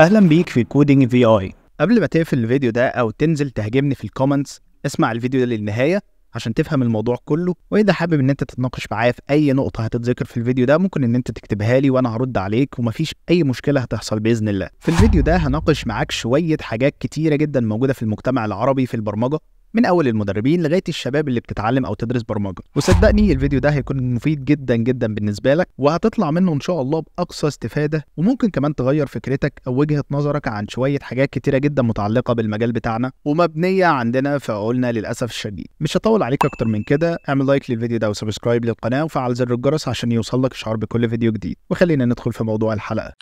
اهلا بيك في كودينج في اي قبل ما تقفل الفيديو ده او تنزل تهاجمني في الكومنتس اسمع الفيديو ده للنهايه عشان تفهم الموضوع كله واذا حابب ان انت تتناقش معايا في اي نقطه هتتذكر في الفيديو ده ممكن ان انت تكتبها لي وانا هرد عليك ومفيش اي مشكله هتحصل باذن الله في الفيديو ده هناقش معاك شويه حاجات كتيره جدا موجوده في المجتمع العربي في البرمجه من اول المدربين لغايه الشباب اللي بتتعلم او تدرس برمجه وصدقني الفيديو ده هيكون مفيد جدا جدا بالنسبه لك وهتطلع منه ان شاء الله باقصى استفاده وممكن كمان تغير فكرتك او وجهه نظرك عن شويه حاجات كتيره جدا متعلقه بالمجال بتاعنا ومبنيه عندنا في عقولنا للاسف الشديد مش هطول عليك اكتر من كده اعمل لايك للفيديو ده وسبسكرايب للقناه وفعل زر الجرس عشان يوصلك اشعار بكل فيديو جديد وخلينا ندخل في موضوع الحلقه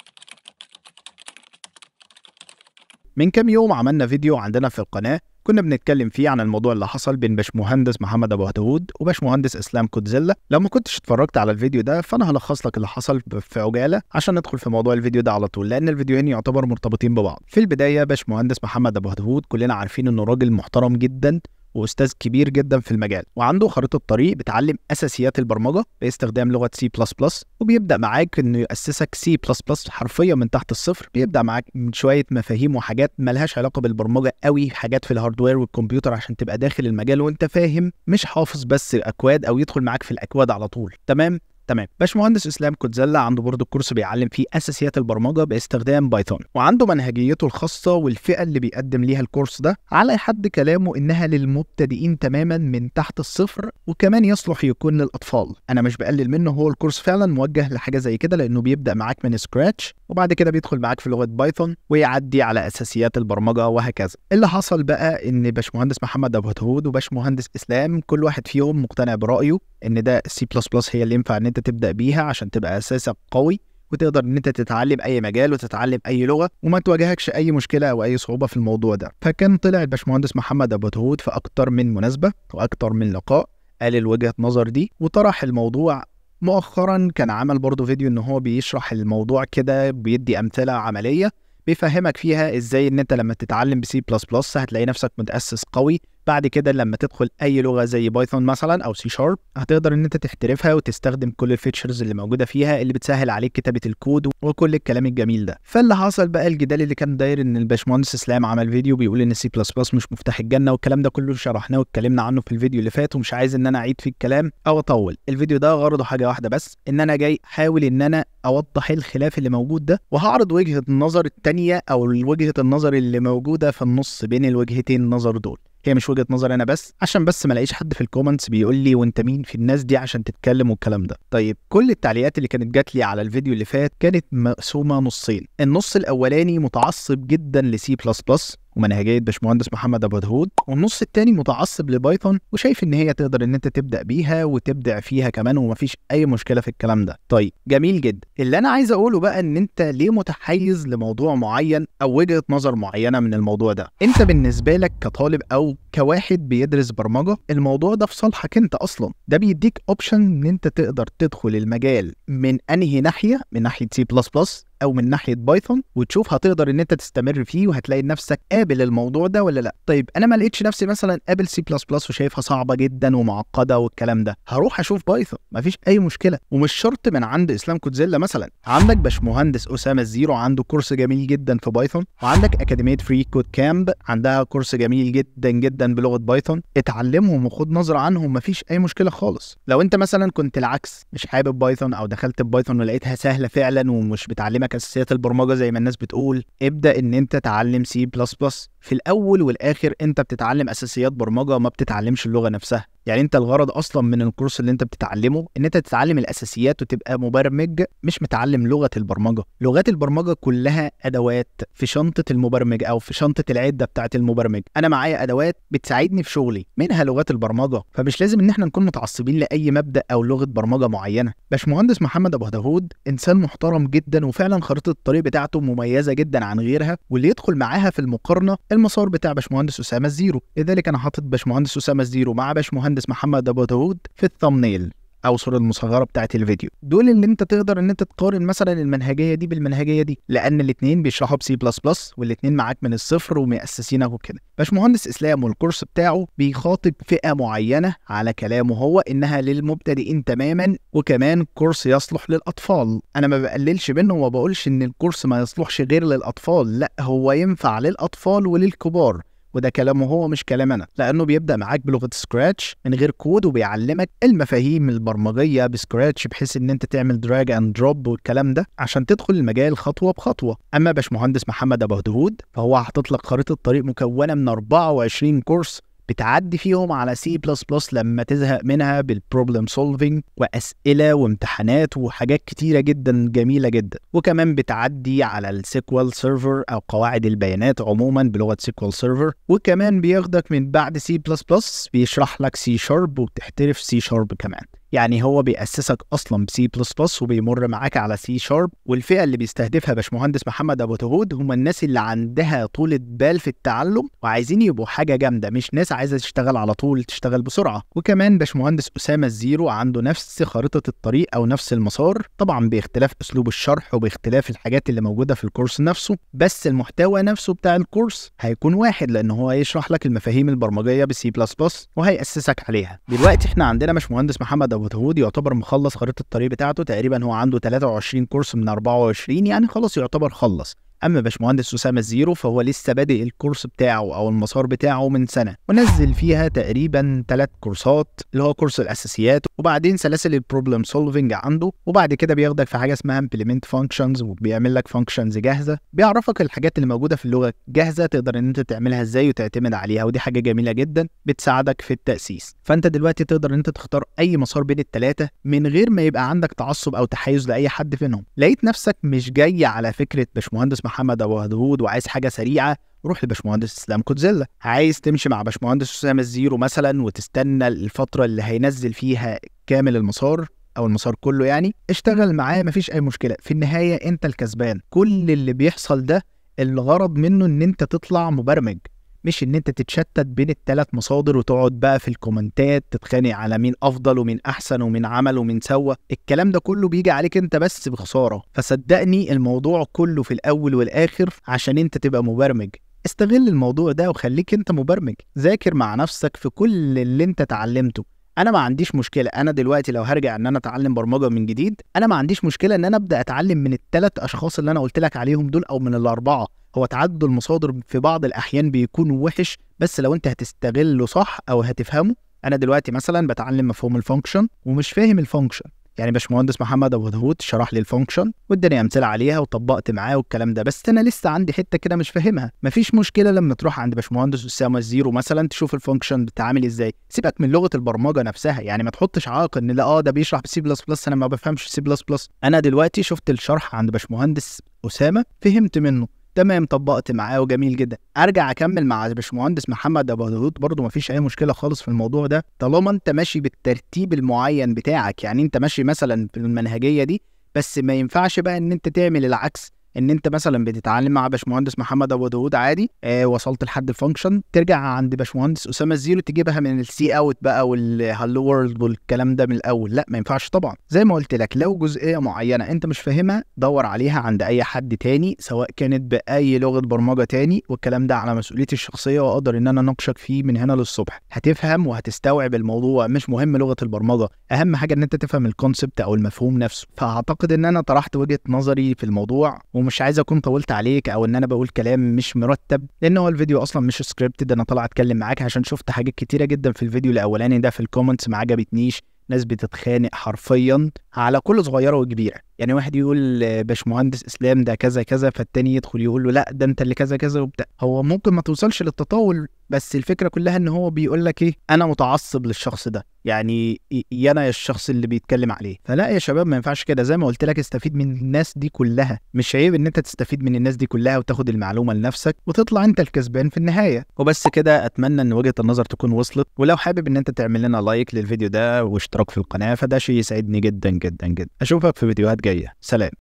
من كام يوم عملنا فيديو عندنا في القناه كنا بنتكلم فيه عن الموضوع اللي حصل بين باشمهندس محمد ابو هدهود وباشمهندس اسلام كوتزيلا لو ما كنتش اتفرجت على الفيديو ده فانا هلخص لك اللي حصل في عجاله عشان ندخل في موضوع الفيديو ده على طول لان الفيديوهين يعتبر مرتبطين ببعض في البدايه باشمهندس محمد ابو هدهود كلنا عارفين انه راجل محترم جدا واستاذ كبير جدا في المجال وعنده خريطه طريق بتعلم اساسيات البرمجه باستخدام لغه سي بلس بلس وبيبدا معاك انه ياسسك سي بلس بلس حرفيا من تحت الصفر بيبدا معاك من شويه مفاهيم وحاجات ملهاش علاقه بالبرمجه قوي حاجات في الهاردوير والكمبيوتر عشان تبقى داخل المجال وانت فاهم مش حافظ بس الاكواد او يدخل معاك في الاكواد على طول تمام تمام باشمهندس اسلام كوتزلا عنده برضه كورس بيعلم فيه اساسيات البرمجه باستخدام بايثون وعنده منهجيته الخاصه والفئه اللي بيقدم ليها الكورس ده على حد كلامه انها للمبتدئين تماما من تحت الصفر وكمان يصلح يكون للاطفال انا مش بقلل منه هو الكورس فعلا موجه لحاجه زي كده لانه بيبدا معاك من سكراتش وبعد كده بيدخل معاك في لغه بايثون ويعدي على اساسيات البرمجه وهكذا اللي حصل بقى ان باشمهندس محمد ابو هود وباشمهندس اسلام كل واحد فيهم مقتنع برايه ان ده سي بلس بلس هي اللي ينفع انت تبدا بيها عشان تبقى اساسك قوي وتقدر ان انت تتعلم اي مجال وتتعلم اي لغه وما تواجهكش اي مشكله او اي صعوبه في الموضوع ده فكان طلع الباشمهندس محمد ابو تهود في اكتر من مناسبه واكتر من لقاء قال الوجهه نظر دي وطرح الموضوع مؤخرا كان عمل برضه فيديو ان هو بيشرح الموضوع كده بيدي امثله عمليه بيفهمك فيها ازاي ان انت لما تتعلم بسي بلس بلس هتلاقي نفسك متاسس قوي بعد كده لما تدخل اي لغه زي بايثون مثلا او سي شارب هتقدر ان انت تحترفها وتستخدم كل الفيتشرز اللي موجوده فيها اللي بتسهل عليك كتابه الكود وكل الكلام الجميل ده فاللي حصل بقى الجدال اللي كان داير ان الباشمهندس اسلام عمل فيديو بيقول ان سي بلس بلس مش مفتاح الجنه والكلام ده كله شرحناه واتكلمنا عنه في الفيديو اللي فات ومش عايز ان انا اعيد فيه الكلام او اطول الفيديو ده غرضه حاجه واحده بس ان انا جاي احاول ان انا اوضح الخلاف اللي موجود ده وهعرض وجهه النظر الثانيه او وجهه النظر اللي موجوده في النص بين الوجهتين النظر دول هي مش وجهه نظري انا بس عشان بس ما الاقيش حد في الكومنتس بيقول لي وانت مين في الناس دي عشان تتكلم والكلام ده طيب كل التعليقات اللي كانت جات لي على الفيديو اللي فات كانت مقسومه نصين النص الاولاني متعصب جدا لسي بلس بلس ومنهجيه باشمهندس محمد ابو دهود والنص التاني متعصب لبايثون وشايف ان هي تقدر ان انت تبدا بيها وتبدع فيها كمان ومفيش اي مشكله في الكلام ده طيب جميل جدا اللي انا عايز اقوله بقى ان انت ليه متحيز لموضوع معين او وجهه نظر معينه من الموضوع ده انت بالنسبه لك كطالب او كواحد بيدرس برمجه الموضوع ده في صالحك انت اصلا ده بيديك اوبشن ان انت تقدر تدخل المجال من انهي ناحيه من ناحيه سي بلس بلس او من ناحيه بايثون وتشوف هتقدر ان انت تستمر فيه وهتلاقي نفسك قابل الموضوع ده ولا لا طيب انا ما لقيتش نفسي مثلا قابل سي بلس بلس وشايفها صعبه جدا ومعقده والكلام ده هروح اشوف بايثون مفيش اي مشكله ومش شرط من عند اسلام كوتزيلا مثلا عندك باشمهندس اسامه الزيرو عنده كورس جميل جدا في بايثون وعندك اكاديميه فري كود كامب عندها كورس جميل جدا جدا بلغه بايثون اتعلمهم وخد نظره عنهم مفيش اي مشكله خالص لو انت مثلا كنت العكس مش حابب بايثون او دخلت بايثون ولقيتها سهله فعلا ومش بتعلمك اساسيات البرمجه زي ما الناس بتقول ابدا ان انت تعلم سي بلس بلس في الاول والاخر انت بتتعلم اساسيات برمجه ما بتتعلمش اللغه نفسها يعني انت الغرض اصلا من الكورس اللي انت بتتعلمه ان انت تتعلم الاساسيات وتبقى مبرمج مش متعلم لغه البرمجه لغات البرمجه كلها ادوات في شنطه المبرمج او في شنطه العده بتاعه المبرمج انا معايا ادوات بتساعدني في شغلي منها لغات البرمجه فمش لازم ان احنا نكون متعصبين لاي مبدا او لغه برمجه معينه باشمهندس محمد ابو داوود انسان محترم جدا وفعلا خريطه الطريق بتاعته مميزه جدا عن غيرها واللي يدخل معاها في المقارنه المسار بتاع باشمهندس اسامه الزيرو لذلك انا حاطط باشمهندس اسامه الزيرو مع باشمهندس محمد ابو داوود في الثامنيل او الصوره المصغره بتاعه الفيديو دول اللي انت تقدر ان انت تقارن مثلا المنهجيه دي بالمنهجيه دي لان الاثنين بيشرحوا بسي بلس بلس والاثنين معاك من الصفر ومؤسسينه وكده باشمهندس اسلام والكورس بتاعه بيخاطب فئه معينه على كلامه هو انها للمبتدئين تماما وكمان كورس يصلح للاطفال انا ما بقللش منه وما بقولش ان الكورس ما يصلحش غير للاطفال لا هو ينفع للاطفال وللكبار وده كلامه هو مش كلام انا لانه بيبدا معاك بلغه سكراتش من غير كود وبيعلمك المفاهيم البرمجيه بسكراتش بحيث ان انت تعمل دراج اند دروب والكلام ده عشان تدخل المجال خطوه بخطوه اما باشمهندس محمد ابو هدهود فهو هتطلق خريطه طريق مكونه من 24 كورس بتعدي فيهم على سي بلس بلس لما تزهق منها بالبروبلم سولفينج واسئله وامتحانات وحاجات كتيره جدا جميله جدا وكمان بتعدي على السيكوال سيرفر او قواعد البيانات عموما بلغه سيكوال سيرفر وكمان بياخدك من بعد سي بلس بلس بيشرح لك سي شارب وبتحترف سي شارب كمان يعني هو بيأسسك أصلا بسي بلس بلس وبيمر معاك على سي شارب والفئة اللي بيستهدفها باشمهندس محمد أبو تهود هم الناس اللي عندها طولة بال في التعلم وعايزين يبقوا حاجة جامدة مش ناس عايزة تشتغل على طول تشتغل بسرعة وكمان باشمهندس أسامة الزيرو عنده نفس خريطة الطريق أو نفس المسار طبعا باختلاف أسلوب الشرح وباختلاف الحاجات اللي موجودة في الكورس نفسه بس المحتوى نفسه بتاع الكورس هيكون واحد لأن هو هيشرح لك المفاهيم البرمجية بسي بلس بلس وهيأسسك عليها دلوقتي احنا عندنا باشمهندس محمد أبو ابو داوود يعتبر مخلص خريطه الطريق بتاعته تقريبا هو عنده 23 كورس من 24 يعني خلاص يعتبر خلص اما باشمهندس اسامه الزيرو فهو لسه بادئ الكورس بتاعه او المسار بتاعه من سنه ونزل فيها تقريبا ثلاث كورسات اللي هو كورس الاساسيات وبعدين سلاسل البروبلم سولفنج عنده وبعد كده بياخدك في حاجه اسمها امبلمنت فانكشنز وبيعمل لك فانكشنز جاهزه بيعرفك الحاجات اللي موجوده في اللغه جاهزه تقدر ان انت تعملها ازاي وتعتمد عليها ودي حاجه جميله جدا بتساعدك في التاسيس فانت دلوقتي تقدر ان انت تختار اي مسار بين الثلاثه من غير ما يبقى عندك تعصب او تحيز لاي حد فيهم لقيت نفسك مش جاي على فكره باشمهندس محمد ابو هدهود وعايز حاجه سريعه روح لباشمهندس اسلام كوتزيلا عايز تمشي مع باشمهندس اسامه الزيرو مثلا وتستنى الفتره اللي هينزل فيها كامل المسار او المسار كله يعني اشتغل معاه مفيش اي مشكله في النهايه انت الكسبان كل اللي بيحصل ده الغرض منه ان انت تطلع مبرمج مش ان انت تتشتت بين الثلاث مصادر وتقعد بقى في الكومنتات تتخانق على مين افضل ومين احسن ومين عمل ومين سوى الكلام ده كله بيجي عليك انت بس بخساره فصدقني الموضوع كله في الاول والاخر عشان انت تبقى مبرمج استغل الموضوع ده وخليك انت مبرمج ذاكر مع نفسك في كل اللي انت اتعلمته انا ما عنديش مشكله انا دلوقتي لو هرجع ان انا اتعلم برمجه من جديد انا ما عنديش مشكله ان انا ابدا اتعلم من الثلاث اشخاص اللي انا قلت لك عليهم دول او من الاربعه هو تعدد المصادر في بعض الأحيان بيكون وحش بس لو أنت هتستغله صح أو هتفهمه أنا دلوقتي مثلا بتعلم مفهوم الفانكشن ومش فاهم الفانكشن يعني باشمهندس محمد ابو داوود شرح لي الفانكشن واداني امثله عليها وطبقت معاه والكلام ده بس انا لسه عندي حته كده مش فاهمها مفيش مشكله لما تروح عند باشمهندس اسامه الزيرو مثلا تشوف الفانكشن بتتعامل ازاي سيبك من لغه البرمجه نفسها يعني ما تحطش عائق ان لا اه ده بيشرح بسي بلس بلس انا ما بفهمش سي بلس بلس انا دلوقتي شفت الشرح عند باشمهندس اسامه فهمت منه تمام طبقت معاه وجميل جدا ارجع اكمل مع باشمهندس محمد ابو داوود برضه ما فيش اي مشكله خالص في الموضوع ده طالما انت ماشي بالترتيب المعين بتاعك يعني انت ماشي مثلا في المنهجيه دي بس ما ينفعش بقى ان انت تعمل العكس ان انت مثلا بتتعلم مع باشمهندس محمد ابو داوود عادي آه وصلت لحد الفانكشن ترجع عند باشمهندس اسامه الزيرو تجيبها من السي اوت بقى والهالو وورلد والكلام ده من الاول لا ما ينفعش طبعا زي ما قلت لك لو جزئيه معينه انت مش فاهمها دور عليها عند اي حد تاني سواء كانت باي لغه برمجه تاني والكلام ده على مسؤوليتي الشخصيه واقدر ان انا اناقشك فيه من هنا للصبح هتفهم وهتستوعب الموضوع مش مهم لغه البرمجه اهم حاجه ان انت تفهم الكونسبت او المفهوم نفسه فاعتقد ان انا طرحت وجهه نظري في الموضوع ومش عايز اكون طولت عليك او ان انا بقول كلام مش مرتب لان هو الفيديو اصلا مش سكريبتد انا طالع اتكلم معاك عشان شفت حاجات كتيره جدا في الفيديو الاولاني ده في الكومنتس ما عجبتنيش ناس بتتخانق حرفيا على كل صغيره وكبيره يعني واحد يقول باشمهندس اسلام ده كذا كذا فالتاني يدخل يقول له لا ده انت اللي كذا كذا وبتاع هو ممكن ما توصلش للتطاول بس الفكره كلها ان هو بيقول لك ايه انا متعصب للشخص ده يعني يا انا يا الشخص اللي بيتكلم عليه فلا يا شباب ما ينفعش كده زي ما قلت لك استفيد من الناس دي كلها مش عيب ان انت تستفيد من الناس دي كلها وتاخد المعلومه لنفسك وتطلع انت الكسبان في النهايه وبس كده اتمنى ان وجهه النظر تكون وصلت ولو حابب ان انت تعمل لنا لايك للفيديو ده واشتراك في القناه فده شيء يسعدني جدا جدا جدا جدا اشوفك في فيديوهات جايه سلام